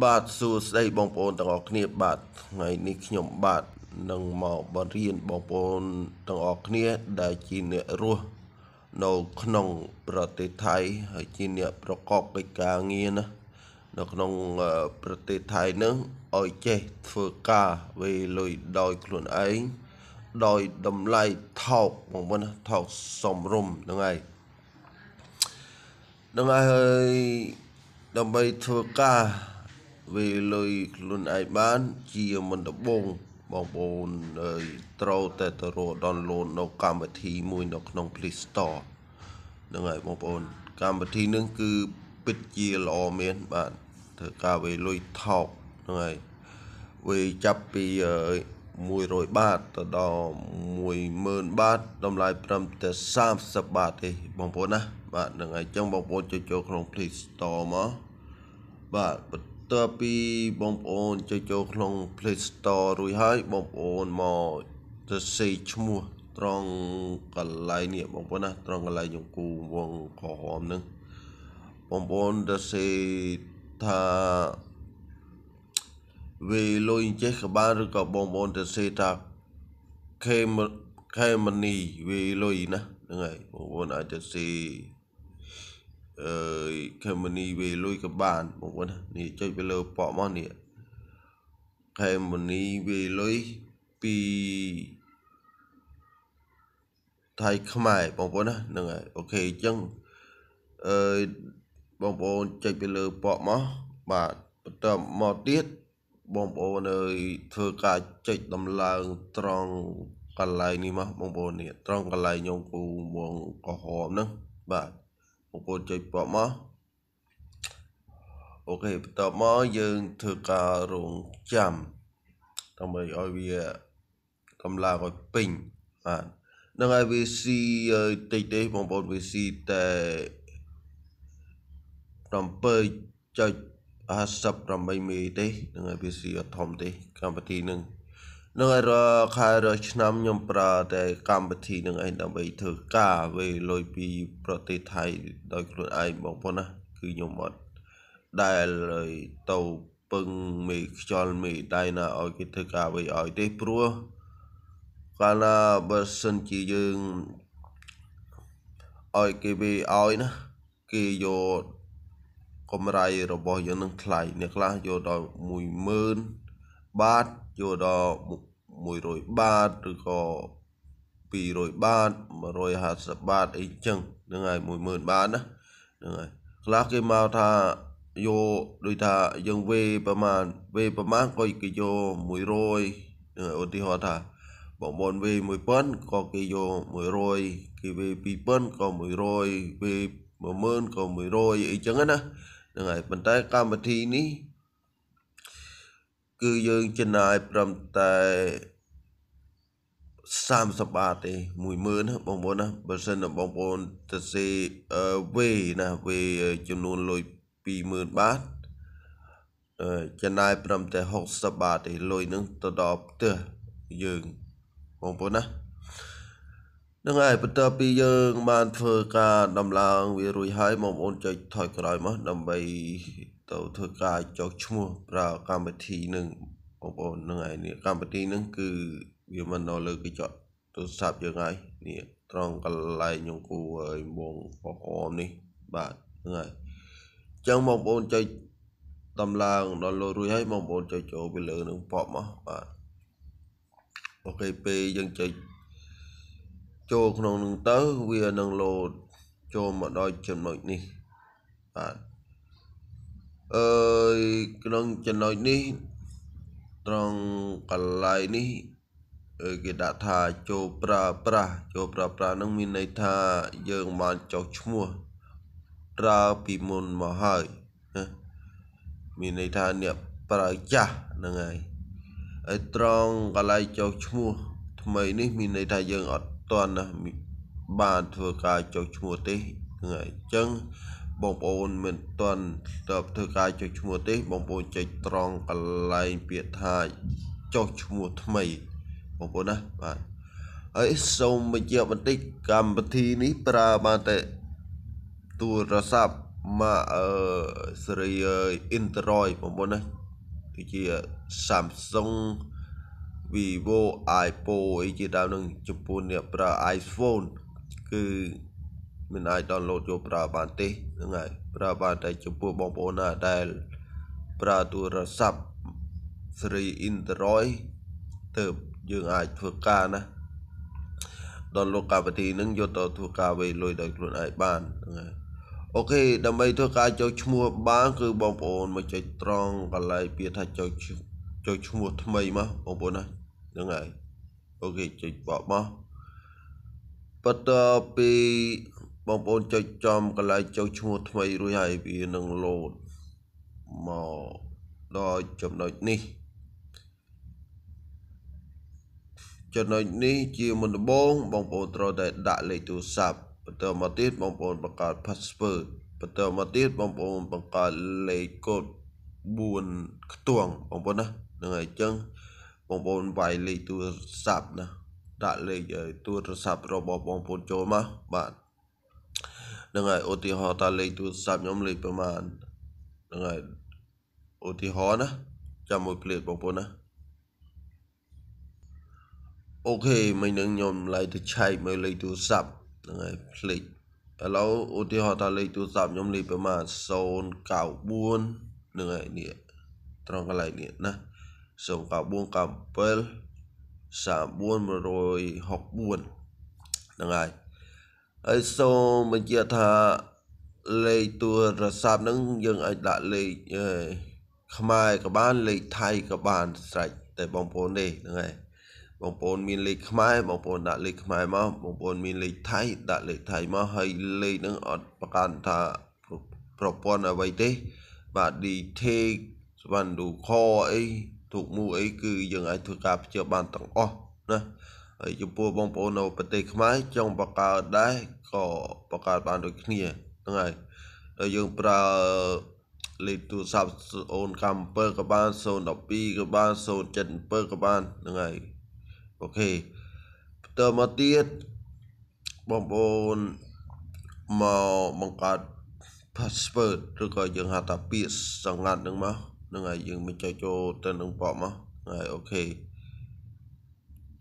បាទសួស្តីបងប្អូនទាំងអស់គ្នាបាទថ្ងៃនេះខ្ញុំបាទនឹងមកបង្រៀនបងប្អូនទាំងអស់គ្នាដែលជាអ្នករស់នៅក្នុងប្រទេសថៃ ហើយជាអ្នកប្រកបកិច្ចការងារណានៅក្នុងប្រទេសថៃនឹងឲ្យចេះធ្វើការវេលុយដោយខ្លួនឯងដោយតម្លៃថោកបងប្អូនណាថោកសមរម្យហ្នឹងហើយហ្នឹងហើយដើម្បីធ្វើការវេលុយខ្លួនឯងបានជាមិនដបងបងប្អូនអើយត្រូវតែទៅរក download នៅកម្មវិធីមួយនៅក្នុង Play Store ហ្នឹងហើយបងប្អូនកម្មវិធីនឹងគឺពិតជាល្អមែនបាទធ្វើការវេលុយថោកហ្នឹងហើយវេចាប់ពី100បាត ទៅដល់10000បាតតម្លៃត្រឹមតែ30បាតទេបងប្អូនណាបាទហ្នឹងហើយអញ្ចឹងបងប្អូនចូលចូលក្នុង Play Store មកបាទបន្ទាប់ពីបងប្អូនចុចចូលក្នុង Play Store រួចហើយបងប្អូនមកទៅសេឈ្មោះត្រង់កន្លែងនេះបងប្អូនណាត្រង់កន្លែងជង្គូវងក្រហមហ្នឹងបងប្អូនទៅសេថាវេលុយចេះក៏បានឬក៏បងប្អូនទៅសេថាខេមខេមនីវេលុយណាហ្នឹងហើយបងប្អូនអាចទៅសេអឺខេមនីវេលុយក៏បានបងប្អូនណានេះចុចទៅលើប៉កមកនេះខេមនីវេលុយពីថៃខ្មែរបងប្អូនណាហ្នឹងហើយអូខេអញ្ចឹងអឺបងប្អូនចុចទៅលើប៉កមកបាទបន្តមកទៀតបងប្អូនអើយធ្វើការចុចដំឡើងត្រង់កន្លែងនេះមកបងប្អូននេះត្រង់កន្លែងញោមគូមងក្រហមហ្នឹងបាទបងប្អូនចុចពណ៌មកអូខេបន្ទាប់មកយើងធ្វើការរងចាំដើម្បីឲ្យវាកំឡាឲ្យពេញបាទនឹងឲ្យវាស៊ីតិចទេបងប្អូនវាស៊ីតែ7.58មីទេនឹងឲ្យវាស៊ីអត់ធំទេកម្មវិធីនឹងនឹងរាល់ខែរាល់ឆ្នាំខ្ញុំប្រើតែកម្មវិធីនឹងឯងដើម្បីធ្វើការវេលុយពី ប្រទេសថៃដោយខ្លួនឯងបងប្អូនណា គឺខ្ញុំអត់ដែលទៅពឹងមេខ្យល់មេដៃណាឲ្យគេធ្វើការវេឲ្យទេព្រោះកាលណាបើសិនជាយើងឲ្យគេវេឲ្យណាគេយកកម្រៃរបស់យើងនឹងថ្លៃអ្នកខ្លះយកដល់10000បាទយកដល់100បាតឬក៏200បាត150បាតអីចឹងហ្នឹងហើយ10000បាតណាហ្នឹងហើយខ្លះគេមកថាយកដូចថាយើងវេប្រមាណវេប្រមាណក៏គេយក100ហ្នឹងឧទាហរណ៍ថាបងប្អូនវេ1000ក៏គេយក100គេវេ2000ក៏100វេ10000ក៏100អីចឹងណាហ្នឹងហើយប៉ុន្តែកម្មវិធីនេះគឺយើងចំណាយព្រមតែ30បាតទេ10000ណាបងប្អូនណាបើសិនបងប្អូនទៅសេវេណាវេចំនួនលុយ20000បាតចំណាយព្រមតែ60បាតទេលុយនឹងទៅដល់ផ្ទះយើងបងប្អូនណានឹងហើយបន្ទាប់ពីយើងបានធ្វើការ ដំឡើង វារួចហើយបងប្អូនចុចថយក្រោយមកដើម្បីទៅធ្វើការចុចឈ្មោះប្រើកម្មវិធីនឹងបងប្អូននឹងហើយនេះកម្មវិធីនឹងគឺវាមិននៅលើកញ្ចក់ទូរស័ព្ទយើងហើយនេះត្រង់កន្លែងញង្គូហើយបងបងអមនេះបាទហ្នឹងហើយអញ្ចឹងបងប្អូនចុចតម្លើងដល់លោរួចហើយបងប្អូនចុចចូលពីលើនឹងប៉បមកបាទអូខេពេលយើងចុចចូលក្នុងនឹងទៅវានឹងលោតចូលមកដល់ចំណុចនេះបាទអឺក្នុងចំណុចនេះ ត្រង់កន្លែងនេះគេដាក់ថាចូលប្រើប្រាស់ចូលប្រើប្រាស់នឹងមានន័យថាយើងបានចុះឈ្មោះប្រើពីមុនមកហើយណាមានន័យថាអ្នកប្រើចាស់ហ្នឹងហើយហើយត្រង់កន្លែងចុះឈ្មោះថ្មីនេះមានន័យថាយើងអត់ទាន់បានធ្វើការចុះឈ្មោះទេហ្នឹងហើយអញ្ចឹងបងប្អូនមិនទាន់ទៅធ្វើការចុះឈ្មោះទេបងប្អូនចុចត្រង់កន្លែងពាក្យថាចុះឈ្មោះថ្មីបងប្អូនណាបាទហើយសូមបញ្ជាក់បន្តិចកម្មវិធីនេះប្រើបានតែទូរស័ព្ទមកអឺស៊េរី Android បងប្អូនណាគឺជា Samsung Vivo iPo អីជាដើមនឹងចំពោះអ្នកប្រើ iPhone គឺមិនអាច download យកប្រើបានទេហ្នឹងហើយប្រើបានតែចំពោះបងប្អូនណាដែល ប្រើទូរស័ព្ទស៊េរី Android ទៅយើងអាចធ្វើការណាដល់លោកកម្មវិធីនឹងយកទៅធ្វើការវេលុយដោយខ្លួនឯងបានហ្នឹងហើយអូខេដើម្បីធ្វើការចុចឈ្មោះបានគឺបងប្អូនមកចុចត្រង់កន្លែងពាក្យថាចុចចុចឈ្មោះថ្មីមកបងប្អូនណាហ្នឹងហើយអូខេចុចបបមកបន្ទាប់ពីបងប្អូនចុចចំកន្លែងចុចឈ្មោះថ្មីរួចហើយវានឹងឡូតមកដល់ចំណុចនេះចំណុចនេះជាមុនដំបូងបងប្អូនត្រូវតែដាក់លេខទូរស័ព្ទបន្តមកទៀតបងប្អូនបង្កើត password បន្តមកទៀតបងប្អូន បង្កើតលេខកូដ4ខ្ទង់បងប្អូនណាហ្នឹងហើយអញ្ចឹងបងប្អូនបាយលេខទូរស័ព្ទណាដាក់លេខទូរស័ព្ទរបស់បងប្អូនចូលមកបាទហ្នឹងហើយឧទាហរណ៍តើលេខទូរស័ព្ទខ្ញុំលេខប្រមាណហ្នឹងហើយឧទាហរណ៍ណាចាំមួយភ្លេតបងប្អូនណាអូខេមិញនឹងខ្ញុំឡើងទៅឆែកមើលលេខទូរស័ព្ទហ្នឹងហើយភ្លេចឥឡូវឧទាហរណ៍តើលេខទូរស័ព្ទខ្ញុំលេខប្រមាណ094ហ្នឹងហើយនេះត្រង់កន្លែងនេះណា3997 3964ហ្នឹងហើយហើយសូមបញ្ជាក់ថាលេខទូរស័ព្ទហ្នឹងយើងអាចដាក់លេខខ្មែរក៏បានលេខថៃក៏បាន ស្រេចតែបងប្អូននេះហ្នឹងហើយបងប្អូនមានលេខខ្មែរបងប្អូនដាក់លេខខ្មែរមកបងប្អូនមានលេខថៃដាក់លេខថៃមកហើយលេខហ្នឹងអត់ប្រកាន់ថាប្រព័ន្ធអ្វីទេ បាទ detail ស្វណ្ឌូខអីទូកមូអីគឺយើងអាចធ្វើការភ្ជាប់បានទាំងអស់ណាហើយចំពោះបងប្អូននៅប្រទេសខ្មែរចង់បង្កើតដែរក៏បង្កើតបានដូចគ្នាហ្នឹងហើយដល់យើងប្រើលេខទូរស័ព្ទអូនកម្ម7ក៏បាន012ក៏បាន077ក៏បានហ្នឹងហើយអូខេបន្តមកទៀតបងប្អូនមកបង្កើត password ឬក៏យើងហៅថាពាក្យសង្កាត់ហ្នឹងមកនឹងហើយយើងមិនចុចចូលទៅនឹងប៉កមកហើយអូខេ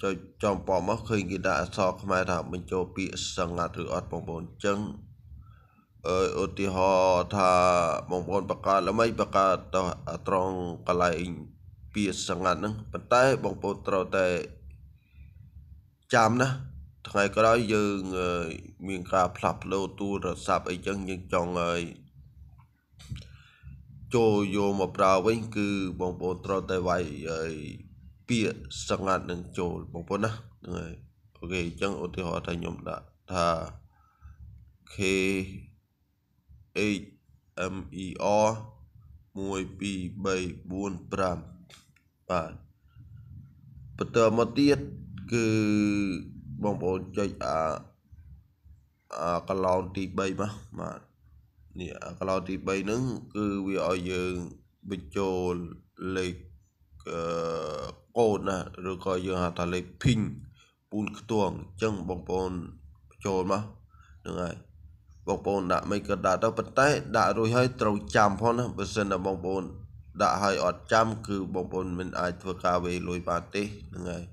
ចុចចំប៉កមកឃើញគេដាក់អក្សរខ្មែរថាបញ្ចូលពាក្យសង្កាត់ឬអត់បងប្អូនអញ្ចឹងអឺឧទាហរណ៍ថាបងប្អូនបង្កើតល្មិចបង្កើតតត្រង់កន្លែងពាក្យសង្កាត់ហ្នឹងប៉ុន្តែបងប្អូនត្រូវតែចាំណាថ្ងៃក្រោយយើងមានការផ្លាស់ប្ដូរទូរស័ព្ទអីចឹងយើងចង់ឲ្យចូលយកមកប្រើវិញ គឺ បងប្អូនត្រូវតែវាយឲ្យពាក្យសង្កាត់នឹងចូល បងប្អូនណាហ្នឹងហើយអូខេអញ្ចឹងឧទាហរណ៍ថាខ្ញុំដាក់ថា K H M E R 1 2 3 4 5បាទបន្តមកទៀតគឺបងប្អូនចុចអាអាកន្លងទី3មកបាទនេះអាកឡោទី3ហ្នឹងគឺវាឲ្យយើងបញ្ចូលលេខកូដណាឬក៏យើងហៅថាលេខ ping ពូនខ្ទងអញ្ចឹងបងប្អូនបញ្ចូលមកហ្នឹងហើយបងប្អូនដាក់មិនក៏ដាក់ទៅប៉ុន្តែដាក់រួចហើយត្រូវចាំផងណាបើសិនតែបងប្អូនដាក់ហើយអត់ចាំគឺបងប្អូនមិនអាចធ្វើការវេលុយបានទេហ្នឹងហើយ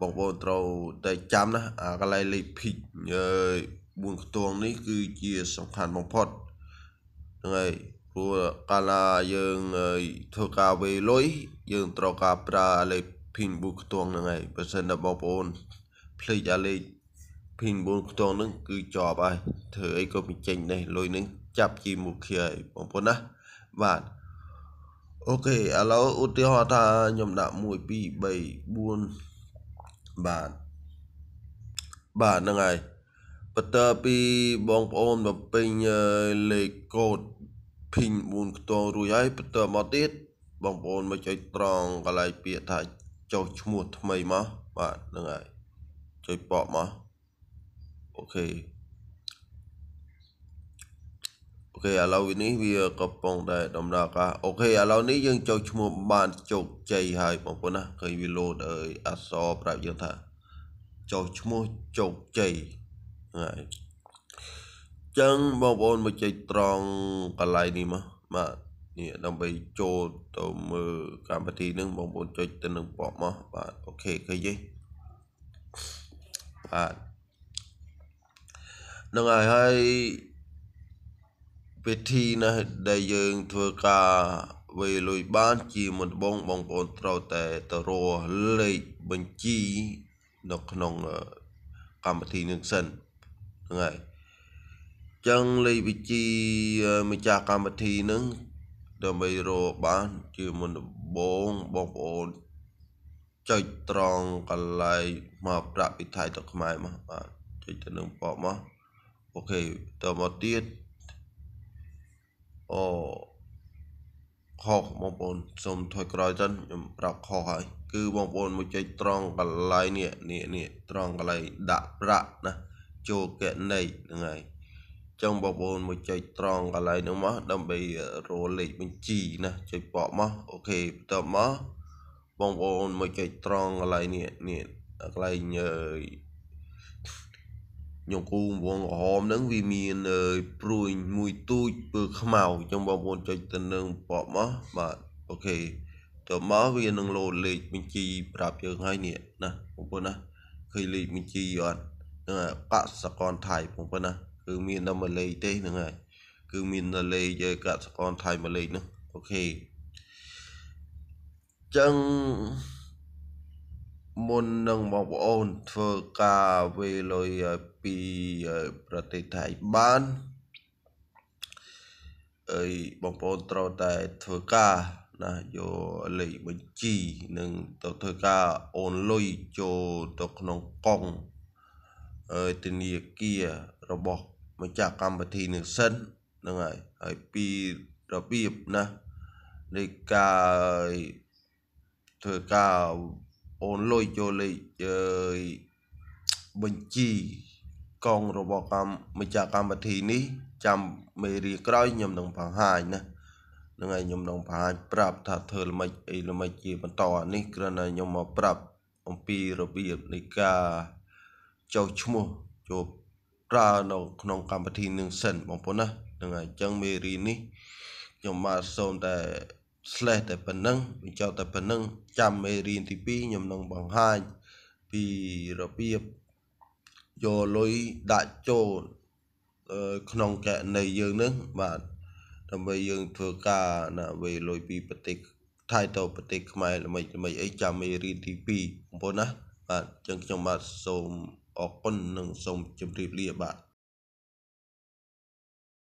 បងប្អូនត្រូវតែចាំណាអាកន្លែងលេខ ping យើ4ខ្ទង់នេះគឺជាសំខាន់បំផុតហ្នឹងហើយព្រោះកាលណាយើងធ្វើការវេលុយយើង ត្រូវការប្រើអាលេខ pin 4ខ្ទង់ហ្នឹងហើយបើសិនតែបងប្អូន ភ្លេចអាលេខ pin 4ខ្ទង់ហ្នឹងគឺជាប់ហើយធ្វើអីក៏មិនចេញដែរលុយហ្នឹងចាប់ជីមុខខៀវហើយបងប្អូនណាបាទអូខេឥឡូវឧទាហរណ៍ថាខ្ញុំដាក់1 2 3 4បាទបាទហ្នឹងហើយបន្ទាប់ពីបងប្អូនមកពេញលេខកូដ PIN 4ខ្ទង់រួចហើយបន្ទាប់មកទៀត បងប្អូនមកចុចត្រង់កន្លែងពាក្យថាចុះឈ្មោះថ្មីមកបាទហ្នឹងហើយចុចប៉កមកអូខេអូខេឥឡូវនេះវាកំពុងតែដំណើរការអូខេឥឡូវនេះយើងចុចឈ្មោះបានជោគជ័យហើយបងប្អូនណាឃើញវាលោតអើយអសរប្រាប់យើងថាចុចឈ្មោះជោគជ័យហើយអញ្ចឹងបងប្អូនមកចេកត្រង់កន្លែងនេះមកបាទនេះដើម្បីចូលទៅមើលកម្មវិធីនឹងបងប្អូនចុចទៅនឹងបបមកបាទអូខេឃើញទេបាទនឹងហើយហើយវិធីណាដែលយើងធ្វើការវេលុយបានជាមុនដំបូងបងប្អូនត្រូវតែទៅរកលេខបញ្ជីនៅក្នុងកម្មវិធីនឹងសិនហ្នឹងហើយចឹងលេខវិជីម្ចាស់កម្មវិធីនឹងដើម្បីរកបានជាមុនដំបូងបងប្អូនចុចត្រង់កន្លែងមកប្រាក់ពិថៃទៅខ្មែរមកបាទចុចទៅនឹងប៉ុបមកអូខេតមកទៀតអូខុសបងប្អូនសូមថយក្រោយសិនខ្ញុំប្រាប់ខុសហើយគឺបងប្អូនមកចុចត្រង់កន្លែងនេះនេះនេះត្រង់កន្លែងដាក់ប្រាក់ណាជោគណិកហ្នឹងហើយចឹងបងប្អូនមកចុចត្រង់កន្លែងហ្នឹងមកដើម្បីរលលេខបញ្ជីណាចុចបកមកអូខេបន្ទាប់មកបងប្អូនមកចុចត្រង់កន្លែងនេះនេះកន្លែងអើយញគូវងក្រហមហ្នឹងវាមានព្រួយមួយទូចពើខ្មៅចឹងបងប្អូនចុចទៅនឹងបកមកបាទអូខេទៅមកវានឹងលោតលេខបញ្ជី ប្រាប់យើងហើយនេះណាបងប្អូនណាឃើញលេខបញ្ជីអត់ហ្នឹងហើយកសកនថៃបងប្អូនណាគឺមាននៅម៉ាឡេទេហ្នឹងហើយគឺមាននៅលេខកសកនថៃម៉ាឡេហ្នឹងអូខេចឹងមុននឹងបងប្អូនធ្វើការវេលុយពីប្រទេសថៃបានអីបងប្អូនត្រូវតែធ្វើការណាយកលេខបញ្ជីនិងទៅធ្វើការអូនលុយចូលទៅក្នុងកង់ធនាគាររបស់ម្ចាស់កម្មវិធីនឹងសិនហ្នឹងហើយហើយពីរបៀបណានៃការធ្វើការអូនលុយចូលលេខបញ្ជីកងរបស់កម្មម្ចាស់កម្មវិធីនេះ ចាំមេរៀក្រោយខ្ញុំនឹងបង្ហាញណានឹងឲ្យខ្ញុំនឹងបង្ហាញប្រាប់ថាធ្វើល្មិច អីល្មិចជាបន្តនេះគ្រាន់តែខ្ញុំមកប្រាប់អំពីរបៀបនៃការចុះឈ្មោះចូលប្រើនៅក្នុងកម្មវិធីនឹងសិនបងប្អូនណាហ្នឹងហើយអញ្ចឹងមេរីនេះខ្ញុំមកសូមតែ slash តែប៉ុណ្ណឹងបញ្ចប់តែប៉ុណ្ណឹង ចាំមេរៀនទី2ខ្ញុំនឹងបង្ហាញពីរបៀបយកលុយដាក់ចូលក្នុងកណីយើងនឹងបាទដើម្បីយើង ធ្វើការណាវេលុយពីប្រទេសថៃទៅប្រទេសខ្មែរ ល្មិចល្មិចអីចាំមេរៀនទី2បងប្អូនណាបាទអញ្ចឹងខ្ញុំបាទសូមអរគុណនិងសូមជម្រាបលាបាទ